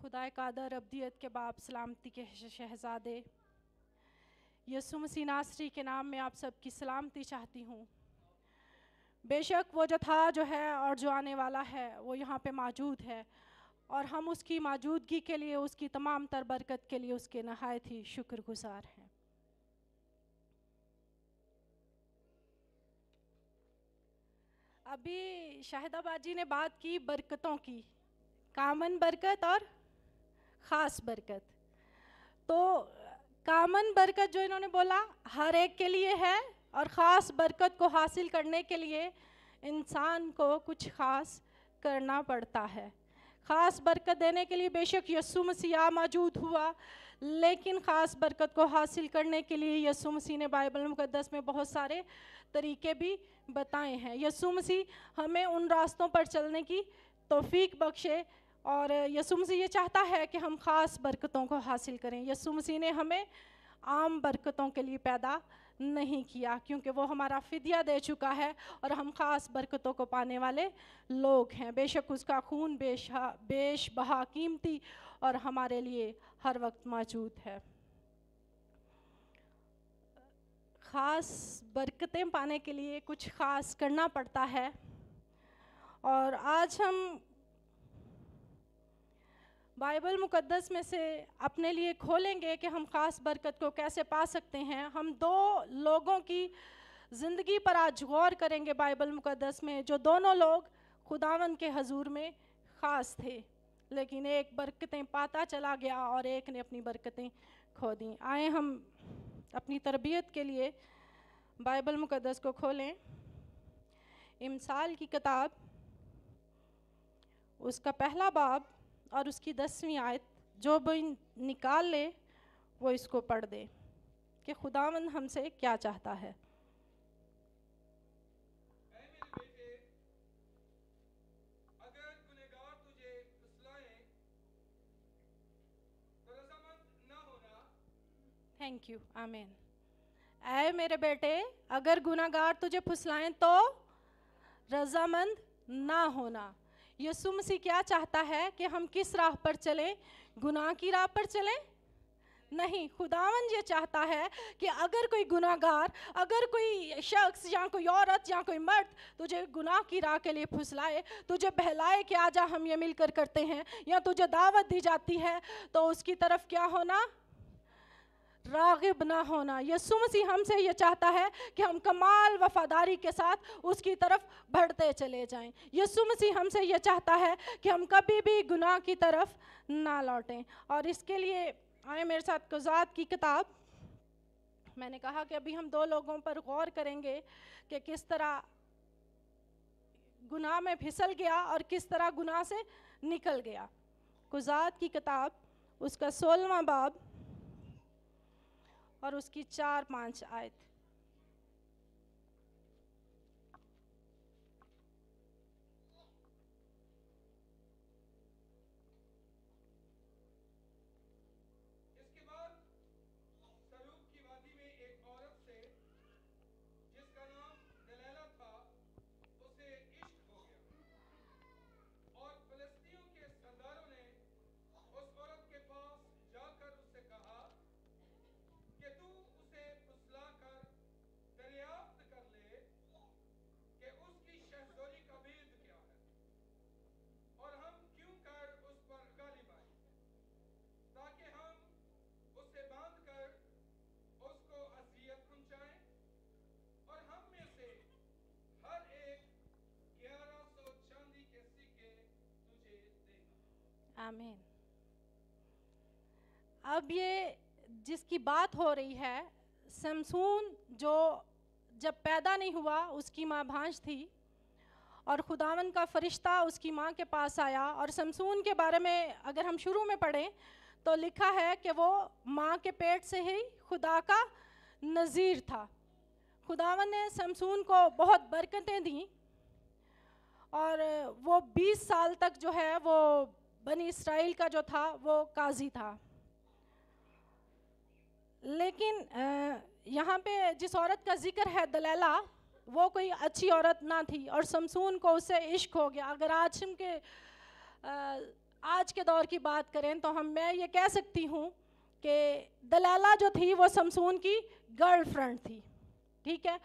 खुदा कादर अब्दियत के बाप सलामती के शहजादे यसु मसीह के नाम में आप सबकी सलामती चाहती हूँ बेशक वो जो था जो है और जो आने वाला है वो यहाँ पे मौजूद है और हम उसकी मौजूदगी के लिए उसकी तमाम तर बरकत के लिए उसके नहायत ही शुक्रगुजार हैं अभी शाहिदाबाद जी ने बात की बरकतों की कामन बरकत और ख़ास बरकत तो कामन बरकत जो इन्होंने बोला हर एक के लिए है और ख़ास बरकत को हासिल करने के लिए इंसान को कुछ ख़ास करना पड़ता है ख़ास बरकत देने के लिए बेशक यसु मसीह मौजूद हुआ लेकिन ख़ास बरकत को हासिल करने के लिए यसु मसीह ने बाइबल मुकदस में बहुत सारे तरीके भी बताए हैं यसु मसीह हमें उन रास्तों पर चलने की तोफ़ीक बख्शे और यसु मसीह ये चाहता है कि हम ख़ास बरकतों को हासिल करें यसु मसीह ने हमें आम बरकतों के लिए पैदा नहीं किया क्योंकि वो हमारा फिदिया दे चुका है और हम ख़ास बरकतों को पाने वाले लोग हैं बेशक उसका खून बेश बेश बहा कीमती और हमारे लिए हर वक्त मौजूद है ख़ास बरकतें पाने के लिए कुछ ख़ास करना पड़ता है और आज हम बाइबल मुकद्दस में से अपने लिए खोलेंगे कि हम ख़ास बरकत को कैसे पा सकते हैं हम दो लोगों की ज़िंदगी पर आज गौर करेंगे बाइबल मुकद्दस में जो दोनों लोग खुदावन के हजूर में ख़ास थे लेकिन एक बरकतें पाता चला गया और एक ने अपनी बरकतें खो दी आए हम अपनी तरबियत के लिए बाइबल मुकद्दस को खोलें इमसाल की किताब उसका पहला बाब और उसकी दसवीं आयत जो भी निकाल ले वो इसको पढ़ दे कि खुदावन हमसे क्या चाहता है थैंक यू आमीन ऐ मेरे बेटे अगर गुनागार तुझे फुसलाएं तो रजामंद ना होना यसु मसीह क्या चाहता है कि हम किस राह पर चलें गुनाह की राह पर चलें नहीं खुदावन ये चाहता है कि अगर कोई गुनाहगार अगर कोई शख्स या कोई औरत या कोई मर्द तुझे गुनाह की राह के लिए फुसलाए तुझे बहलाए कि आजा हम ये मिलकर करते हैं या तुझे दावत दी जाती है तो उसकी तरफ क्या होना रागिब ना होना यसु मसीह हमसे ये चाहता है कि हम कमाल वफादारी के साथ उसकी तरफ बढ़ते चले जाएं यसु मसीह हमसे ये चाहता है कि हम कभी भी गुनाह की तरफ ना लौटें और इसके लिए आए मेरे साथ कुजात की किताब मैंने कहा कि अभी हम दो लोगों पर गौर करेंगे कि किस तरह गुनाह में फिसल गया और किस तरह गुनाह से निकल गया कुजात की किताब उसका सोलवा बाब और उसकी चार पांच आयत आमीन अब ये जिसकी बात हो रही है समसून जो जब पैदा नहीं हुआ उसकी माँ भांज थी और खुदावन का फरिश्ता उसकी माँ के पास आया और समसून के बारे में अगर हम शुरू में पढ़ें तो लिखा है कि वो माँ के पेट से ही खुदा का नज़ीर था खुदावन ने समसून को बहुत बरकतें दी और वो 20 साल तक जो है वो बनी इसराइल का जो था वो काजी था लेकिन यहाँ पे जिस औरत का जिक्र है दलैला वो कोई अच्छी औरत ना थी और समसून को उससे इश्क हो गया अगर आज हम के आज के दौर की बात करें तो हम मैं ये कह सकती हूँ कि दलाला जो थी वो समसून की गर्लफ्रेंड थी ठीक है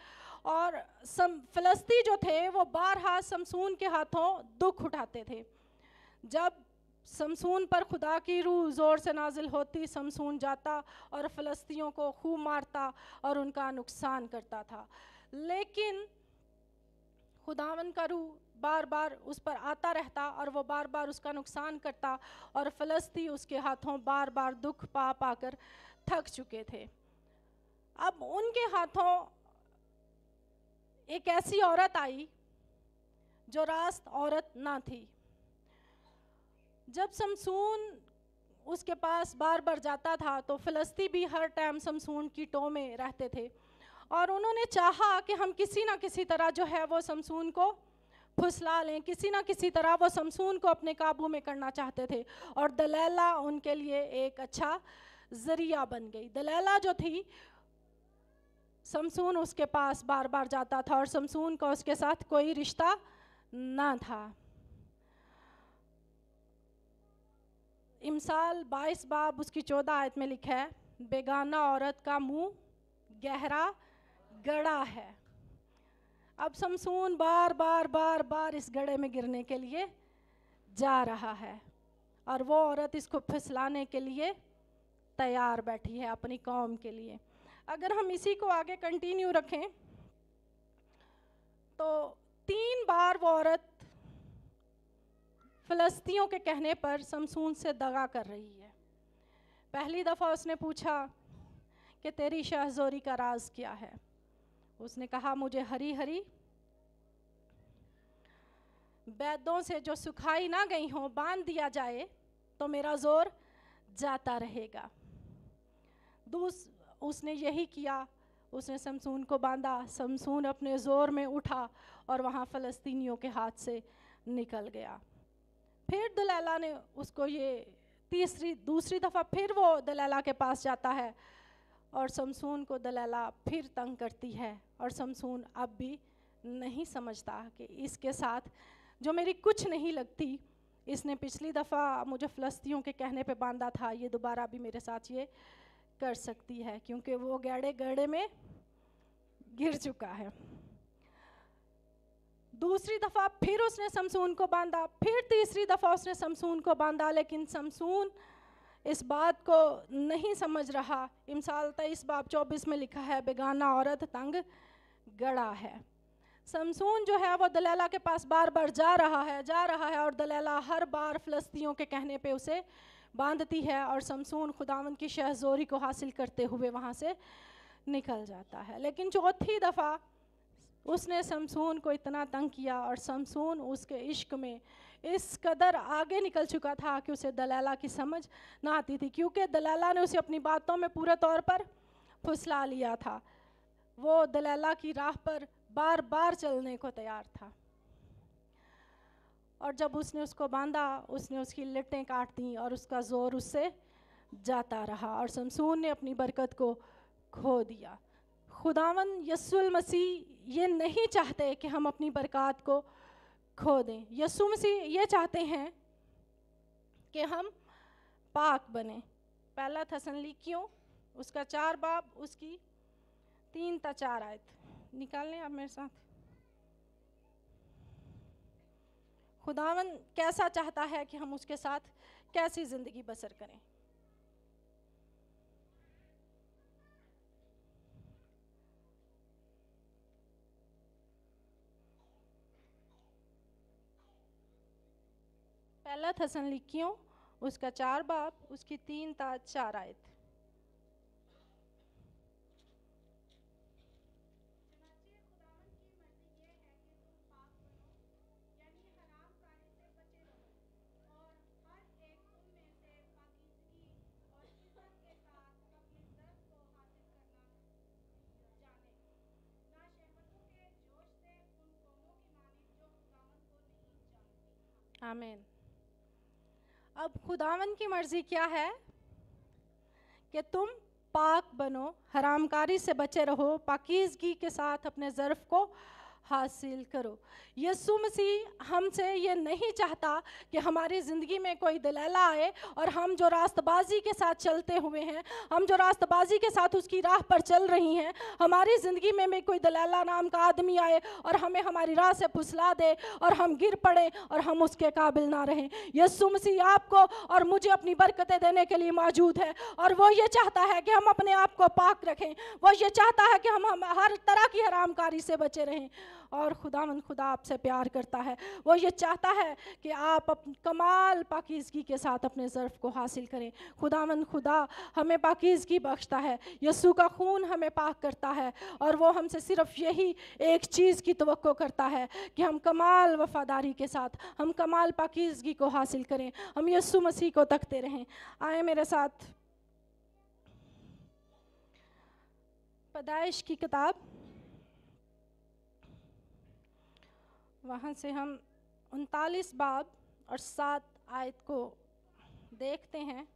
और सम फलस्ती जो थे वो बारहा समसून के हाथों दुख उठाते थे जब समसून पर खुदा की रूह ज़ोर से नाजिल होती समसून जाता और फ़लस्तियों को खूब मारता और उनका नुकसान करता था लेकिन खुदावन का रूह बार बार उस पर आता रहता और वो बार बार उसका नुकसान करता और फ़लस्ती उसके हाथों बार बार दुख पा पाकर थक चुके थे अब उनके हाथों एक ऐसी औरत आई जो रास्त औरत ना थी जब समसून उसके पास बार बार जाता था तो फ़लस्ती भी हर टाइम समसून की टो में रहते थे और उन्होंने चाहा कि हम किसी ना किसी तरह जो है वो समसून को फुसला लें किसी ना किसी तरह वो समसून को अपने काबू में करना चाहते थे और दलैला उनके लिए एक अच्छा ज़रिया बन गई दलैला जो थी समसून उसके पास बार बार जाता था और समसून का उसके साथ कोई रिश्ता ना था इमसाल बाईस बाब उसकी चौदह आयत में लिखा है बेगाना औरत का मुंह गहरा गड़ा है अब समसून बार बार बार बार इस गड़े में गिरने के लिए जा रहा है और वो औरत इसको फिसलाने के लिए तैयार बैठी है अपनी कौम के लिए अगर हम इसी को आगे कंटिन्यू रखें तो तीन बार वो औरत फ़लस्तियों के कहने पर समसून से दगा कर रही है पहली दफ़ा उसने पूछा कि तेरी शहजोरी का राज क्या है उसने कहा मुझे हरी हरी बैदों से जो सुखाई ना गई हो बांध दिया जाए तो मेरा ज़ोर जाता रहेगा दूस उसने यही किया उसने समसून को बांधा समसून अपने ज़ोर में उठा और वहाँ फ़लस्तीनियों के हाथ से निकल गया फिर दलैला ने उसको ये तीसरी दूसरी दफ़ा फिर वो दलैला के पास जाता है और शमसून को दलैला फिर तंग करती है और शमसून अब भी नहीं समझता कि इसके साथ जो मेरी कुछ नहीं लगती इसने पिछली दफ़ा मुझे फलस्तियों के कहने पे बांधा था ये दोबारा भी मेरे साथ ये कर सकती है क्योंकि वो गैड़े गड़े में गिर चुका है दूसरी दफ़ा फिर उसने समसून को बांधा फिर तीसरी दफ़ा उसने समसून को बांधा लेकिन समसून इस बात को नहीं समझ रहा इमसाल तेईस बाब चौबीस में लिखा है बेगाना औरत तंग गड़ा है समसून जो है वो दलैला के पास बार बार जा रहा है जा रहा है और दलैला हर बार फलस्तियों के कहने पे उसे बांधती है और समसून खुदावन की शहजोरी को हासिल करते हुए वहाँ से निकल जाता है लेकिन चौथी दफ़ा उसने शमसून को इतना तंग किया और शमसून उसके इश्क में इस कदर आगे निकल चुका था कि उसे दलाला की समझ ना आती थी क्योंकि दलाला ने उसे अपनी बातों में पूरे तौर पर फुसला लिया था वो दलाला की राह पर बार बार चलने को तैयार था और जब उसने उसको बांधा उसने उसकी लिटें काट दी और उसका ज़ोर उससे जाता रहा और शमसून ने अपनी बरकत को खो दिया खुदावन यसुल मसीह ये नहीं चाहते कि हम अपनी बरक़ात को खो दें यसु मसीह ये चाहते हैं कि हम पाक बने पहला थसनली क्यों उसका चार बाप उसकी तीन ता चार आयत निकाल लें आप मेरे साथ खुदावन कैसा चाहता है कि हम उसके साथ कैसी ज़िंदगी बसर करें पहला थसनलिकियों उसका चार बाप उसकी तीन ताज चार आयत Amen. अब खुदावन की मर्जी क्या है कि तुम पाक बनो हरामकारी से बचे रहो पाकिजगी के साथ अपने ज़र्फ़ को हासिल करो यसु मसीह हमसे ये नहीं चाहता कि हमारी ज़िंदगी में कोई दलाला आए और हम जो रास्तबाजी के साथ चलते हुए हैं हम जो रास्तबाजी के साथ उसकी राह पर चल रही हैं हमारी ज़िंदगी में, में कोई दलाला नाम का आदमी आए और हमें हमारी राह से फुसला दे और हम गिर पड़े और हम उसके काबिल ना रहें यसु मसीह आपको और मुझे अपनी बरकतें देने के लिए मौजूद है और वो ये चाहता है कि हम अपने आप को पाक रखें वो ये चाहता है कि हम हम हर तरह की हरामकारी से बचे रहें और खुदा मन खुदा आपसे प्यार करता है वो ये चाहता है कि आप कमाल पाकिजगी के साथ अपने ज़र्फ़ को हासिल करें खुदा मन खुदा हमें पाकिजगी बख्शता है यसु का खून हमें पाक करता है और वो हमसे सिर्फ यही एक चीज़ की तो करता है कि हम कमाल वफादारी के साथ हम कमाल पाकिजगी को हासिल करें हम यसु मसीह को तकते रहें आए मेरे साथ पैदाइश की किताब वहाँ से हम उनतालीस बाब और सात आयत को देखते हैं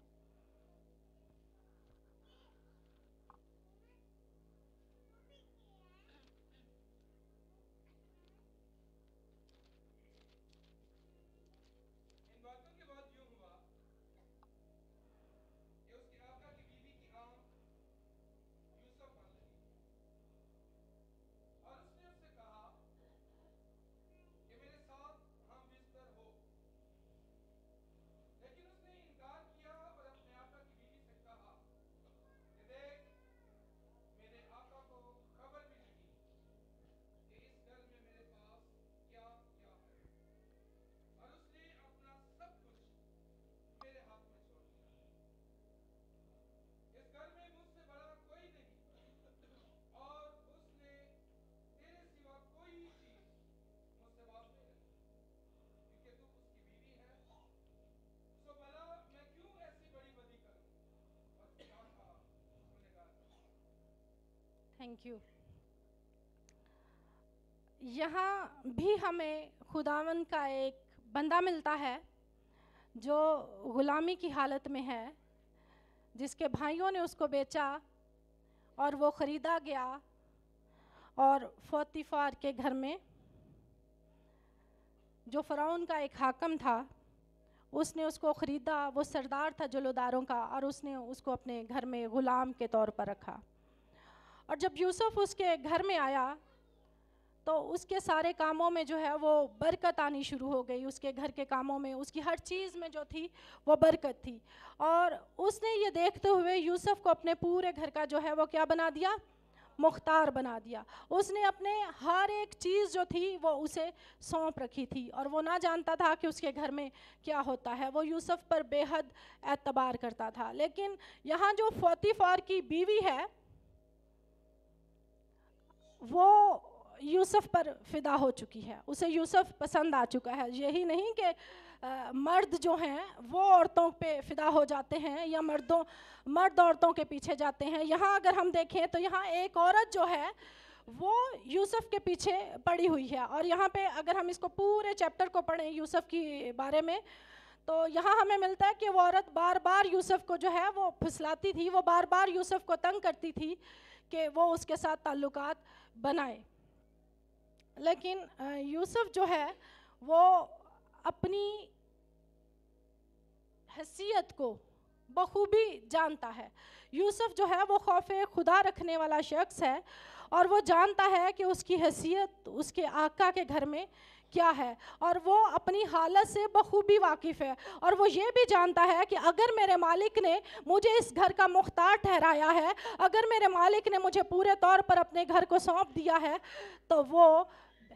थैंक यू यहाँ भी हमें खुदावन का एक बंदा मिलता है जो ग़ुलामी की हालत में है जिसके भाइयों ने उसको बेचा और वो ख़रीदा गया और फोतीफार के घर में जो फ़राउन का एक हाकम था उसने उसको ख़रीदा वो सरदार था जलोदारों का और उसने उसको अपने घर में ग़ुलाम के तौर पर रखा और जब यूसुफ उसके घर में आया तो उसके सारे कामों में जो है वो बरकत आनी शुरू हो गई उसके घर के कामों में उसकी हर चीज़ में जो थी वो बरकत थी और उसने ये देखते हुए यूसुफ को अपने पूरे घर का जो है वो क्या बना दिया मुख्तार बना दिया उसने अपने हर एक चीज़ जो थी वो उसे सौंप रखी थी और वो ना जानता था कि उसके घर में क्या होता है वो यूसुफ पर बेहद एतबार करता था लेकिन यहाँ जो फोतीफार की बीवी है वो यूसुफ पर फिदा हो चुकी है उसे यूसुफ पसंद आ चुका है यही नहीं कि मर्द जो हैं वो औरतों पे फिदा हो जाते हैं या मर्दों मर्द औरतों के पीछे जाते हैं यहाँ अगर हम देखें तो यहाँ एक औरत जो है वो यूसुफ के पीछे पड़ी हुई है और यहाँ पे अगर हम इसको पूरे चैप्टर को पढ़ें यूसुफ की बारे में तो यहाँ हमें मिलता है कि वो औरत बार बार यूसुफ को जो है वो फुसलाती थी वो बार बार यूसुफ को तंग करती थी कि वो उसके साथ ताल्लुक बनाए लेकिन यूसुफ जो है वो अपनी हैसियत को बखूबी जानता है यूसुफ जो है वो खौफ खुदा रखने वाला शख्स है और वो जानता है कि उसकी हैसियत उसके आका के घर में क्या है और वो अपनी हालत से बखूबी वाकिफ़ है और वो ये भी जानता है कि अगर मेरे मालिक ने मुझे इस घर का मुख्तार ठहराया है अगर मेरे मालिक ने मुझे पूरे तौर पर अपने घर को सौंप दिया है तो वो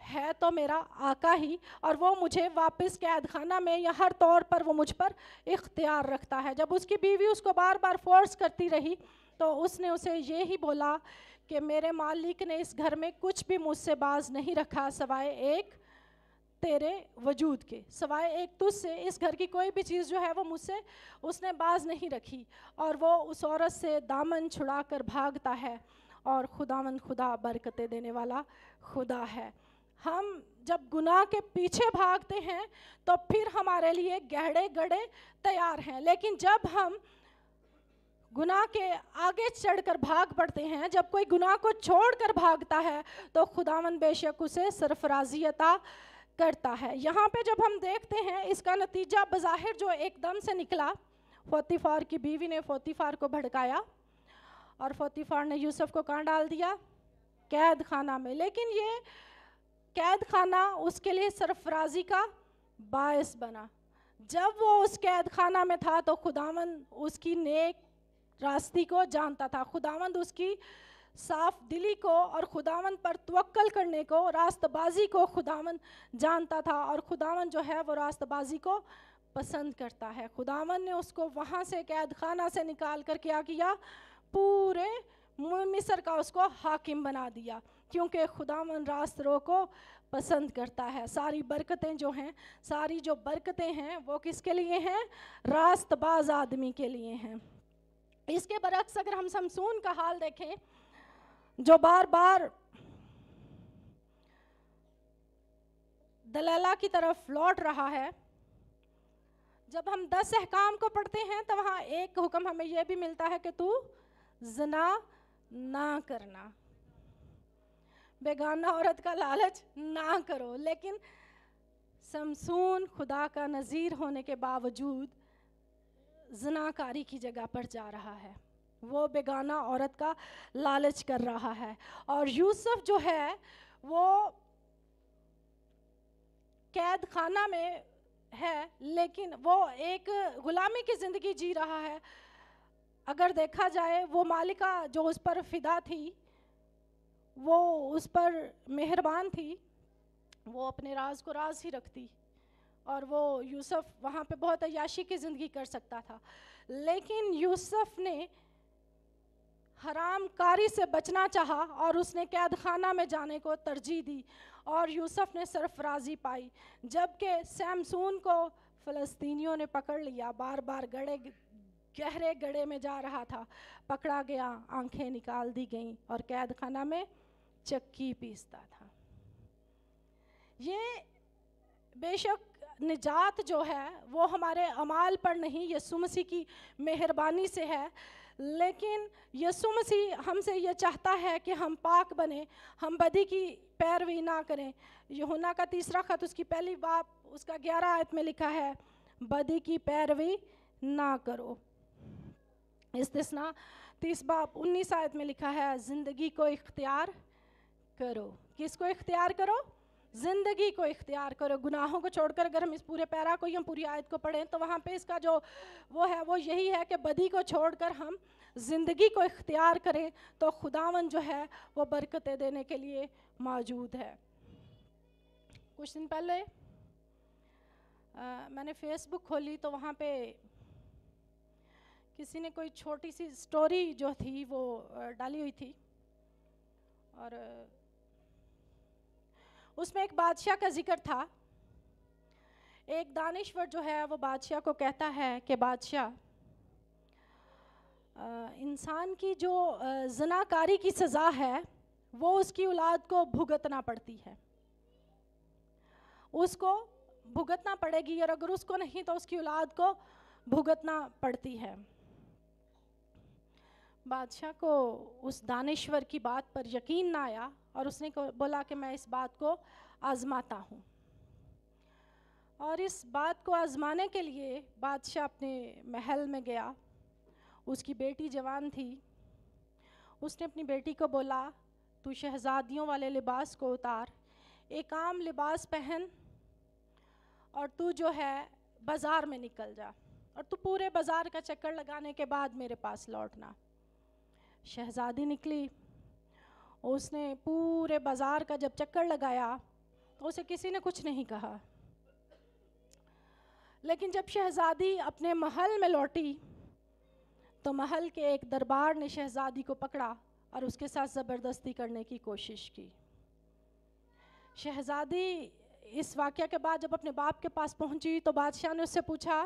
है तो मेरा आका ही और वो मुझे वापस कैद खाना में या हर तौर पर वो मुझ पर इख्तियार रखता है जब उसकी बीवी उसको बार बार फोर्स करती रही तो उसने उसे ये ही बोला कि मेरे मालिक ने इस घर में कुछ भी मुझसे बाज नहीं रखा सवाए एक तेरे वजूद के सवाए एक तुझ से इस घर की कोई भी चीज़ जो है वो मुझसे उसने बाज नहीं रखी और वो उस औरत से दामन छुड़ा कर भागता है और खुदावन खुदा बरकतें देने वाला खुदा है हम जब गुनाह के पीछे भागते हैं तो फिर हमारे लिए गहड़े गड़े तैयार हैं लेकिन जब हम गुनाह के आगे चढ़कर भाग पड़ते हैं जब कोई गुनाह को छोड़कर भागता है तो खुदावन बेशक उसे सरफराजियता करता है यहाँ पे जब हम देखते हैं इसका नतीजा बज़ाहिर जो एकदम से निकला फोतीफ़ार की बीवी ने फोतीफ़ार को भड़काया और फोतीफ़ार ने यूसुफ को कहाँ डाल दिया कैद खाना में लेकिन ये कैद खाना उसके लिए सरफराजी का बायस बना जब वो उस कैद खाना में था तो खुदावंद उसकी नेक रास्ती को जानता था खुदावंद उसकी साफ दिली को और खुदावन पर तवक्ल करने को रास्तबाजी को खुदावन जानता था और खुदावन जो है वो रास्तबाजी को पसंद करता है खुदावन ने उसको वहाँ से कैद खाना से निकाल कर क्या किया पूरे मिस्र का उसको हाकिम बना दिया क्योंकि खुदावन रास्तरों को पसंद करता है सारी बरकतें जो हैं सारी जो बरकतें हैं वो किसके लिए हैं रास्तबाज आदमी के लिए हैं इसके बरक्स अगर हम समसून का हाल देखें जो बार बार दलाला की तरफ लौट रहा है जब हम दस अहकाम को पढ़ते हैं तो वहाँ एक हुक्म हमें यह भी मिलता है कि तू जना ना करना बेगाना औरत का लालच ना करो लेकिन समसून खुदा का नज़ीर होने के बावजूद जनाकारी की जगह पर जा रहा है वो बेगाना औरत का लालच कर रहा है और यूसुफ जो है वो कैद खाना में है लेकिन वो एक ग़ुलामी की ज़िंदगी जी रहा है अगर देखा जाए वो मालिका जो उस पर फिदा थी वो उस पर मेहरबान थी वो अपने राज को राज ही रखती और वो यूसुफ वहाँ पे बहुत अयाशी की ज़िंदगी कर सकता था लेकिन यूसुफ ने हरामकारी से बचना चाहा और उसने कैद खाना में जाने को तरजीह दी और यूसुफ ने सरफराजी पाई जबकि सैमसून को फ़लस्तीनियों ने पकड़ लिया बार बार गड़े गहरे गड़े में जा रहा था पकड़ा गया आंखें निकाल दी गईं और कैद खाना में चक्की पीसता था ये बेशक निजात जो है वो हमारे अमाल पर नहीं ये सुमसी की मेहरबानी से है लेकिन यसु मसीह हमसे ये चाहता है कि हम पाक बने हम बदी की पैरवी ना करें यहुना का तीसरा खत उसकी पहली बाप उसका ग्यारह आयत में लिखा है बदी की पैरवी ना करो इस तस्ना तीस बाप उन्नीस आयत में लिखा है ज़िंदगी को इख्तियार करो किसको इख्तियार करो ज़िंदगी को इख्तियार करो गुनाहों को छोड़कर अगर हम इस पूरे पैरा को ही हम पूरी आयत को पढ़ें तो वहाँ पे इसका जो वो है वो यही है कि बदी को छोड़कर हम ज़िंदगी को इख्तियार करें तो खुदावन जो है वो बरकतें देने के लिए मौजूद है कुछ दिन पहले आ, मैंने फेसबुक खोली तो वहाँ पे किसी ने कोई छोटी सी स्टोरी जो थी वो डाली हुई थी और उसमें एक बादशाह का जिक्र था एक दानश्वर जो है वो बादशाह को कहता है कि बादशाह इंसान की जो जनाकारी की सज़ा है वो उसकी औलाद को भुगतना पड़ती है उसको भुगतना पड़ेगी और अगर उसको नहीं तो उसकी औलाद को भुगतना पड़ती है बादशाह को उस दानेश्वर की बात पर यकीन ना आया और उसने बोला कि मैं इस बात को आज़माता हूँ और इस बात को आज़माने के लिए बादशाह अपने महल में गया उसकी बेटी जवान थी उसने अपनी बेटी को बोला तू शहजादियों वाले लिबास को उतार एक आम लिबास पहन और तू जो है बाज़ार में निकल जा और तू पूरे बाज़ार का चक्कर लगाने के बाद मेरे पास लौटना शहजादी निकली उसने पूरे बाज़ार का जब चक्कर लगाया तो उसे किसी ने कुछ नहीं कहा लेकिन जब शहज़ादी अपने महल में लौटी तो महल के एक दरबार ने शहज़ादी को पकड़ा और उसके साथ ज़बरदस्ती करने की कोशिश की शहज़ादी इस वाक्य के बाद जब अपने बाप के पास पहुंची तो बादशाह ने उससे पूछा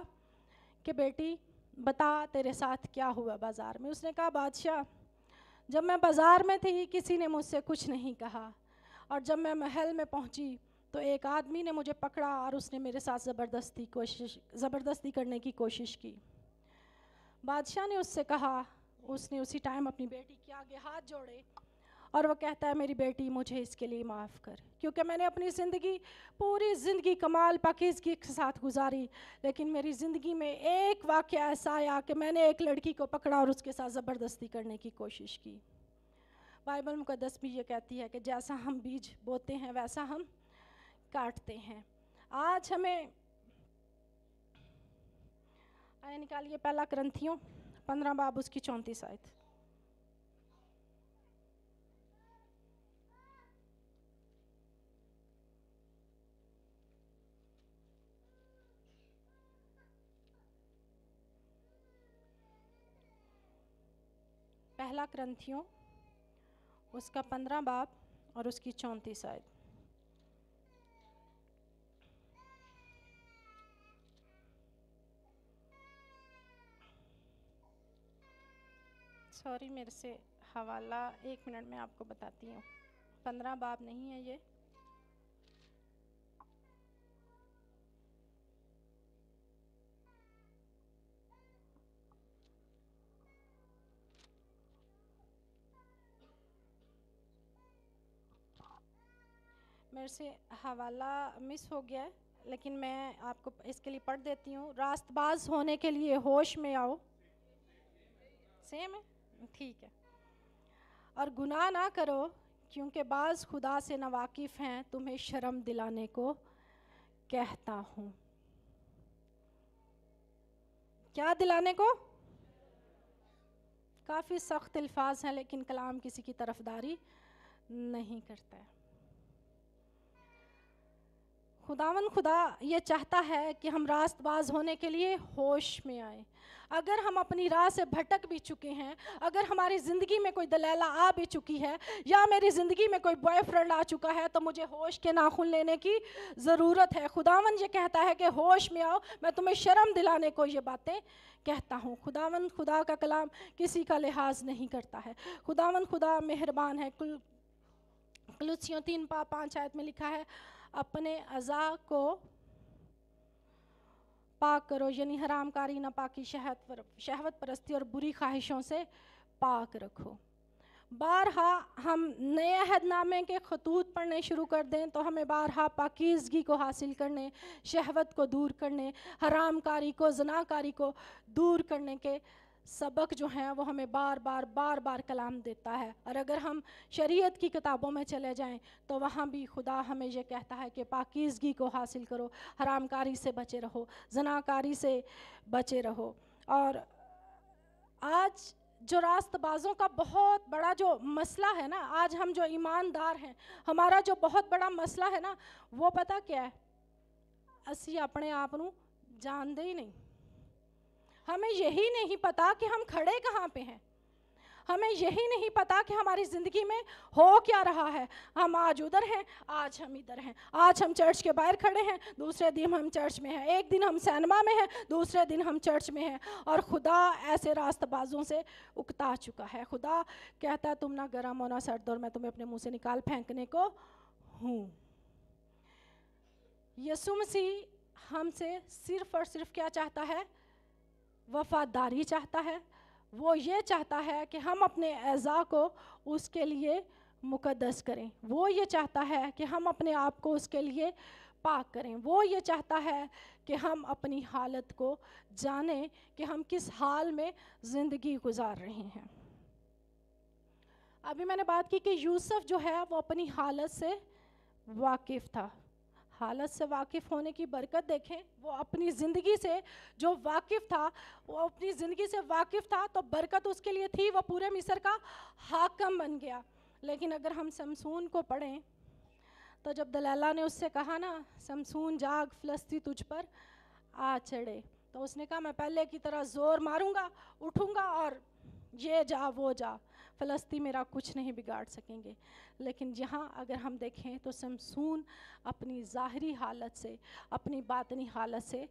कि बेटी बता तेरे साथ क्या हुआ बाज़ार में उसने कहा बादशाह जब मैं बाज़ार में थी किसी ने मुझसे कुछ नहीं कहा और जब मैं महल में पहुंची तो एक आदमी ने मुझे पकड़ा और उसने मेरे साथ ज़बरदस्ती कोशिश ज़बरदस्ती करने की कोशिश की बादशाह ने उससे कहा उसने उसी टाइम अपनी बेटी के आगे हाथ जोड़े और वो कहता है मेरी बेटी मुझे इसके लिए माफ़ कर क्योंकि मैंने अपनी ज़िंदगी पूरी ज़िंदगी कमाल पाकिजगी के साथ गुजारी लेकिन मेरी ज़िंदगी में एक वाक्य ऐसा आया कि मैंने एक लड़की को पकड़ा और उसके साथ ज़बरदस्ती करने की कोशिश की बाइबल मुकदस भी ये कहती है कि जैसा हम बीज बोते हैं वैसा हम काटते हैं आज हमें आया निकालिए पहला ग्रंथियों पंद्रह बाब उसकी चौंतीस आयत पहला ग्रंथियों उसका पंद्रह बाप और उसकी चौंतीस आयत सॉरी मेरे से हवाला एक मिनट में आपको बताती हूँ पंद्रह बाब नहीं है ये मेरे से हवाला मिस हो गया है लेकिन मैं आपको इसके लिए पढ़ देती हूँ रास्तबाज होने के लिए होश में आओ सेम है ठीक है और गुनाह ना करो क्योंकि बाज़ खुदा से नावाकिफ़ हैं तुम्हें शर्म दिलाने को कहता हूँ क्या दिलाने को काफ़ी सख्त अल्फाज हैं लेकिन कलाम किसी की तरफदारी नहीं करता है खुदावन खुदा ये चाहता है कि हम रास्तबाज होने के लिए होश में आए अगर हम अपनी राह से भटक भी चुके हैं अगर हमारी ज़िंदगी में कोई दलैला आ भी चुकी है या मेरी ज़िंदगी में कोई बॉयफ्रेंड आ चुका है तो मुझे होश के नाखून लेने की ज़रूरत है खुदावन ये कहता है कि होश में आओ मैं तुम्हें शर्म दिलाने को ये बातें कहता हूँ खुदावन खुदा का कलाम किसी का लिहाज नहीं करता है खुदावन खुदा मेहरबान है कुल कुलुसियों तीन पा पाँच आयत में लिखा है अपने अज़ा को पाक करो यानी हरामकारी नापाकी शहत पर, शहवत परस्ती और बुरी ख्वाहिशों से पाक रखो बारहा हम नए अहदनामे के खतूत पढ़ने शुरू कर दें तो हमें बारहा पाकिजगी को हासिल करने शहवत को दूर करने हरामकारी को जनाकारी को दूर करने के सबक जो हैं वो हमें बार बार बार बार कलाम देता है और अगर हम शरीयत की किताबों में चले जाएं तो वहाँ भी खुदा हमें यह कहता है कि पाकिजगी को हासिल करो हरामकारी से बचे रहो जनाकारी से बचे रहो और आज जो रास्तबाज़ों का बहुत बड़ा जो मसला है ना आज हम जो ईमानदार हैं हमारा जो बहुत बड़ा मसला है ना वो पता क्या है असी अपने आप नानते ही नहीं हमें यही नहीं पता कि हम खड़े कहाँ पे हैं हमें यही नहीं पता कि हमारी ज़िंदगी में हो क्या रहा है हम आज उधर हैं आज हम इधर हैं आज हम चर्च के बाहर खड़े हैं दूसरे दिन हम चर्च में हैं एक दिन हम सैनमा में हैं दूसरे दिन हम चर्च में हैं और खुदा ऐसे रास्तबाजों से उकता चुका है खुदा कहता है तुम ना गर्म होना सर्द और मैं तुम्हें अपने मुँह से निकाल फेंकने को हूँ यसुम सी हमसे सिर्फ और सिर्फ क्या चाहता है वफादारी चाहता है वो ये चाहता है कि हम अपने अज़ा को उसके लिए मुकदस करें वो ये चाहता है कि हम अपने आप को उसके लिए पाक करें वो ये चाहता है कि हम अपनी हालत को जानें कि हम किस हाल में ज़िंदगी गुजार रहे हैं अभी मैंने बात की कि यूसुफ जो है वो अपनी हालत से वाकिफ़ था हालत से वाकिफ़ होने की बरकत देखें वो अपनी ज़िंदगी से जो वाकिफ़ था वो अपनी ज़िंदगी से वाकिफ़ था तो बरकत उसके लिए थी वह पूरे मिस्र का हाकम बन गया लेकिन अगर हम शमसून को पढ़ें तो जब दलैला ने उससे कहा ना शमसून जाग फलस्ती तुझ पर आ चढ़े तो उसने कहा मैं पहले की तरह ज़ोर मारूंगा उठूंगा और ये जा वो जा फ़लस्ती मेरा कुछ नहीं बिगाड़ सकेंगे लेकिन यहाँ अगर हम देखें तो समसून अपनी ज़ाहरी हालत से अपनी बातनी हालत से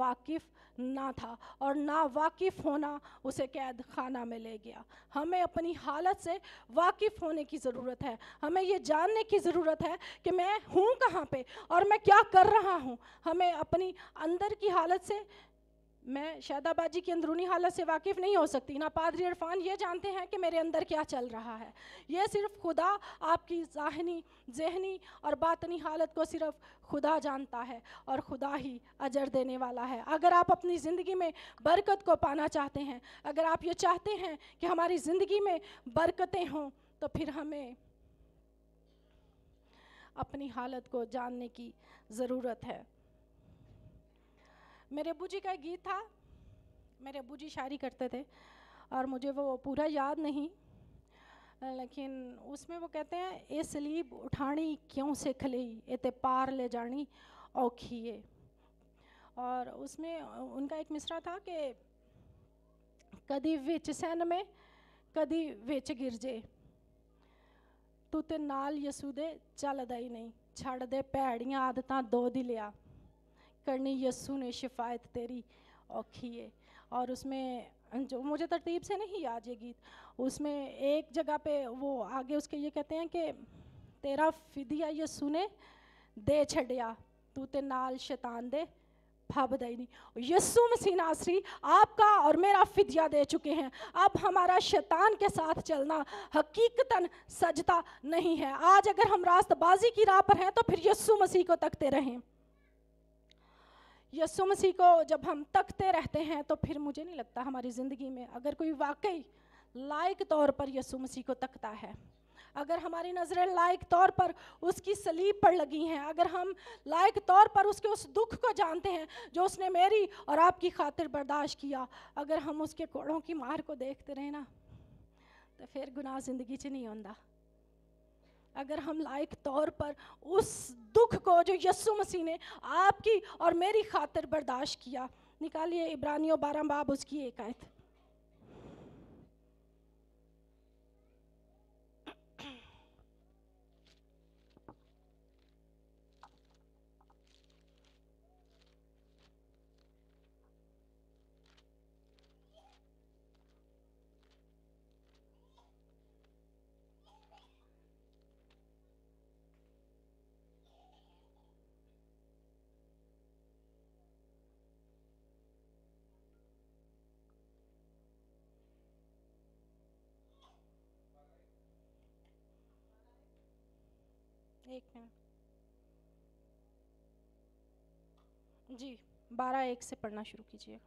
वाकिफ़ ना था और ना वाकिफ़ होना उसे कैद खाना में ले गया हमें अपनी हालत से वाकिफ़ होने की ज़रूरत है हमें ये जानने की ज़रूरत है कि मैं हूँ कहाँ पे और मैं क्या कर रहा हूँ हमें अपनी अंदर की हालत से मैं शहदाबाजी की अंदरूनी हालत से वाकिफ़ नहीं हो सकती ना पादरी इरफान ये जानते हैं कि मेरे अंदर क्या चल रहा है ये सिर्फ खुदा आपकी ज़ाहनी जहनी और बातनी हालत को सिर्फ खुदा जानता है और खुदा ही अजर देने वाला है अगर आप अपनी ज़िंदगी में बरकत को पाना चाहते हैं अगर आप ये चाहते हैं कि हमारी ज़िंदगी में बरकतें हों तो फिर हमें अपनी हालत को जानने की ज़रूरत है मेरे अबू जी का एक गीत था मेरे अबू जी शायरी करते थे और मुझे वो पूरा याद नहीं लेकिन उसमें वो कहते हैं ए सलीब उठानी क्यों से खली एते पार ले जानी औखी है और उसमें उनका एक मिसरा था कि कदी विच सैन में कदी विच गिरजे तू ते नाल यसूदे चल दई नहीं छड़ दे भैड़िया आदत दो दिलिया करनी यस्सु ने शिफायत तेरी औखी है और उसमें जो मुझे तरतीब से नहीं याद ये गीत उसमें एक जगह पे वो आगे उसके ये कहते हैं कि तेरा फिदिया ये सुने दे छड़िया तू ते नाल शैतान दे फाबदाई नहीं यस्सु मसीह नासरी आपका और मेरा फिदिया दे चुके हैं अब हमारा शैतान के साथ चलना हकीकतन सजता नहीं है आज अगर हम रास्तबाजी की राह पर हैं तो फिर यस्सु मसीह को तकते रहें यसु मसीह को जब हम तकते रहते हैं तो फिर मुझे नहीं लगता हमारी ज़िंदगी में अगर कोई वाकई लायक तौर पर यसु मसीह को तकता है अगर हमारी नज़रें लायक तौर पर उसकी सलीब पर लगी हैं अगर हम लायक तौर पर उसके उस दुख को जानते हैं जो उसने मेरी और आपकी खातिर बर्दाश्त किया अगर हम उसके कोड़ों की मार को देखते रहे ना तो फिर गुनाह जिंदगी च नहीं आता अगर हम लायक तौर पर उस दुख को जो यस्सु मसीह ने आपकी और मेरी खातिर बर्दाश्त किया निकालिए इब्रानियों बारह बाब उसकी एक आयत एक मिनट जी बारह एक से पढ़ना शुरू कीजिएगा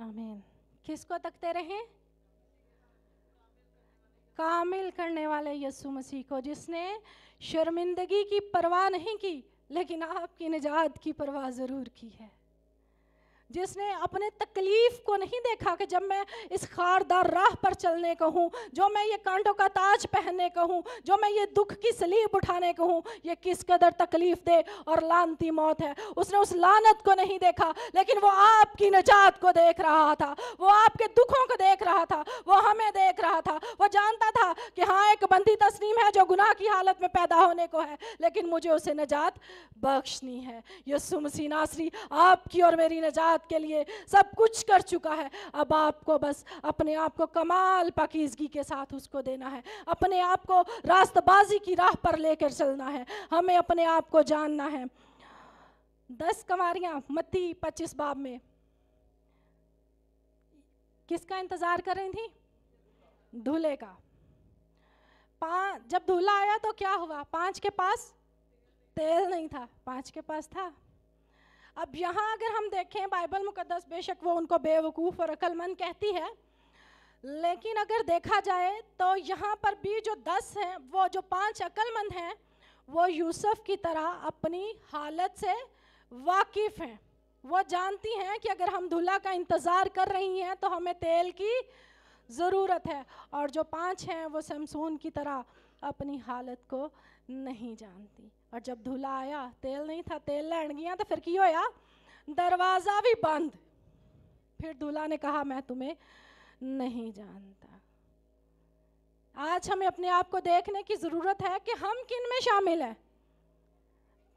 आमीन किसको तकते रहे कामिल करने वाले यसु मसीह को जिसने शर्मिंदगी की परवाह नहीं की लेकिन आपकी निजात की परवाह ज़रूर की है जिसने अपने तकलीफ को नहीं देखा कि जब मैं इस खारदार राह पर चलने का हूँ जो मैं ये कांटों का ताज पहनने का हूँ जो मैं ये दुख की सलीब उठाने का हूँ ये किस कदर तकलीफ दे और लानती मौत है उसने उस लानत को नहीं देखा लेकिन वो आपकी निजात को देख रहा था वो आपके दुखों को देख रहा था वो हमें देख रहा था वो जानता था कि हाँ एक बंदी तस्लीम है जो गुनाह की हालत में पैदा होने को है लेकिन मुझे उसे निजात बख्शनी है यसु सुमसी नासरी आपकी और मेरी निजात आपके लिए सब कुछ कर चुका है अब आपको बस अपने आप को कमाल पकीजगी के साथ उसको देना है अपने आप को रास्तबाजी की राह पर लेकर चलना है हमें अपने आप को जानना है दस कमारियां मत्ती पच्चीस बाब में किसका इंतजार कर रही थी धूल्हे का पांच जब दूल्हा आया तो क्या हुआ पांच के पास तेल नहीं था पांच के पास था अब यहाँ अगर हम देखें बाइबल मुकदस बेशक वो उनको बेवकूफ़ और अक्लमंद कहती है लेकिन अगर देखा जाए तो यहाँ पर भी जो दस हैं वो जो पांच अक्लमंद हैं वो यूसुफ की तरह अपनी हालत से वाकिफ़ हैं वो जानती हैं कि अगर हम दूल्हा का इंतज़ार कर रही हैं तो हमें तेल की ज़रूरत है और जो पांच हैं वो समसून की तरह अपनी हालत को नहीं जानती और जब दूल्हा आया तेल नहीं था तेल लैन गया तो फिर की होया दरवाज़ा भी बंद फिर दूल्हा ने कहा मैं तुम्हें नहीं जानता आज हमें अपने आप को देखने की ज़रूरत है कि हम किन में शामिल हैं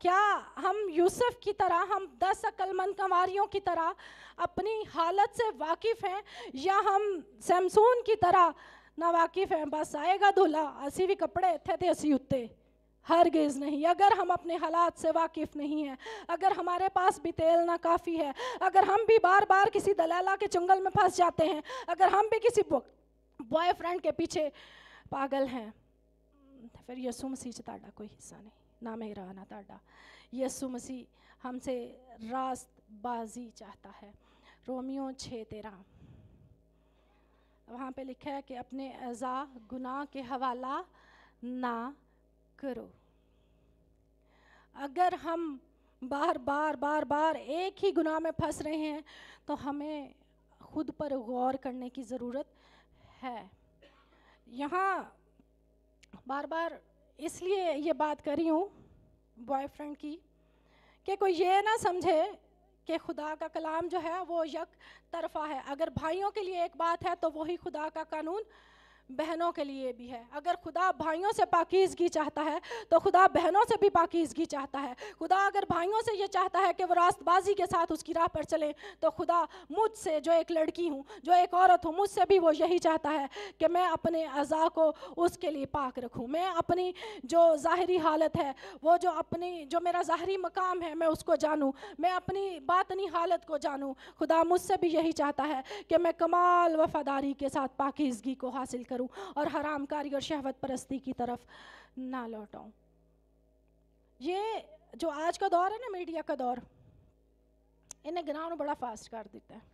क्या हम यूसुफ की तरह हम दस अकलमंद कंवारियों की तरह अपनी हालत से वाकिफ़ हैं या हम सैमसून की तरह ना वाकिफ़ हैं बस आएगा दूल्हा असी भी कपड़े इतने थे असी उत्ते हरगिज़ नहीं अगर हम अपने हालात से वाकिफ़ नहीं हैं अगर हमारे पास भी तेल ना काफ़ी है अगर हम भी बार बार किसी दलाला के चुंगल में फंस जाते हैं अगर हम भी किसी बॉयफ्रेंड के पीछे पागल हैं तो फिर यसु मसीह से ताड़ा कोई हिस्सा नहीं ना मेरा ना ताड़ा यसु मसीह हमसे रास्त बाजी चाहता है रोमियो छः तेरह वहाँ पे लिखा है कि अपने अज़ा गुनाह के हवाला ना करो अगर हम बार बार बार बार एक ही गुनाह में फंस रहे हैं तो हमें खुद पर गौर करने की ज़रूरत है यहाँ बार बार इसलिए ये बात कर रही हूँ बॉयफ्रेंड की कि कोई ये ना समझे कि खुदा का कलाम जो है वो यक तरफा है अगर भाइयों के लिए एक बात है तो वही खुदा का कानून बहनों के लिए भी है अगर खुदा भाइयों से पाकिजगी चाहता है तो खुदा बहनों से भी पाकिजगी चाहता है खुदा अगर भाइयों से ये चाहता है कि वो रास्तबाजी के साथ उसकी राह पर चलें तो खुदा मुझसे जो एक लड़की हूँ जो एक औरत हूँ मुझसे भी वो यही चाहता है कि मैं अपने अज़ा को उसके लिए पाक रखूँ मैं अपनी जो ज़ाहरी हालत है वो जो अपनी जो मेरा ज़ाहरी मकाम है मैं उसको जानूँ मैं अपनी बातनी हालत को जानूँ खुदा मुझसे भी यही चाहता है कि मैं कमाल वफादारी के साथ पाकिजगी को हासिल करूं और हराम कारी और शहवत परस्ती की तरफ ना लौटाऊं ये जो आज का दौर है ना मीडिया का दौर इन्हें गिनाह बड़ा फास्ट कर देता है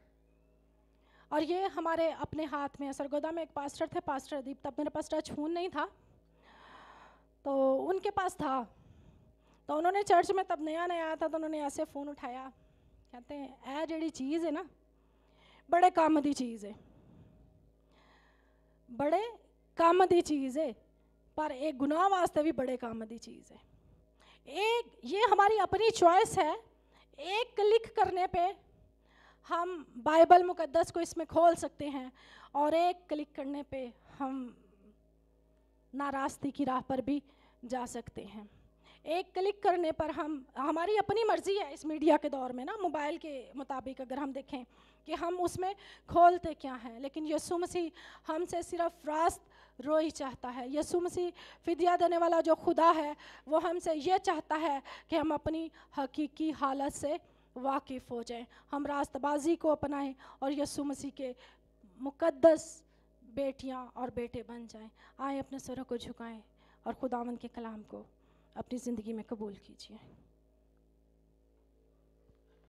और ये हमारे अपने हाथ में है सरगोदा में एक पास्टर थे पास्टर अदीप तब मेरे पास टच फोन नहीं था तो उनके पास था तो उन्होंने चर्च में तब नया नया आया था तो उन्होंने ऐसे फ़ोन उठाया कहते हैं ऐ जड़ी चीज़ है ना बड़े काम की चीज़ है बड़े काम दी चीज़ है पर एक गुनाह वास्ते भी बड़े काम दी चीज़ है एक ये हमारी अपनी चॉइस है एक क्लिक करने पे हम बाइबल मुकद्दस को इसमें खोल सकते हैं और एक क्लिक करने पे हम नाराज़गी की राह पर भी जा सकते हैं एक क्लिक करने पर हम हमारी अपनी मर्ज़ी है इस मीडिया के दौर में ना मोबाइल के मुताबिक अगर हम देखें कि हम उसमें खोलते क्या हैं लेकिन यसु मसीह हमसे सिर्फ रास्त रोई चाहता है यसु मसीह फिदिया देने वाला जो खुदा है वो हमसे ये चाहता है कि हम अपनी हकीकी हालत से वाकिफ़ हो जाएं हम रास्तबाजी को अपनाएं और यसु मसीह के मुकद्दस बेटियां और बेटे बन जाएं आए अपने सरों को झुकाएं और खुदावन के कलाम को अपनी ज़िंदगी में कबूल कीजिए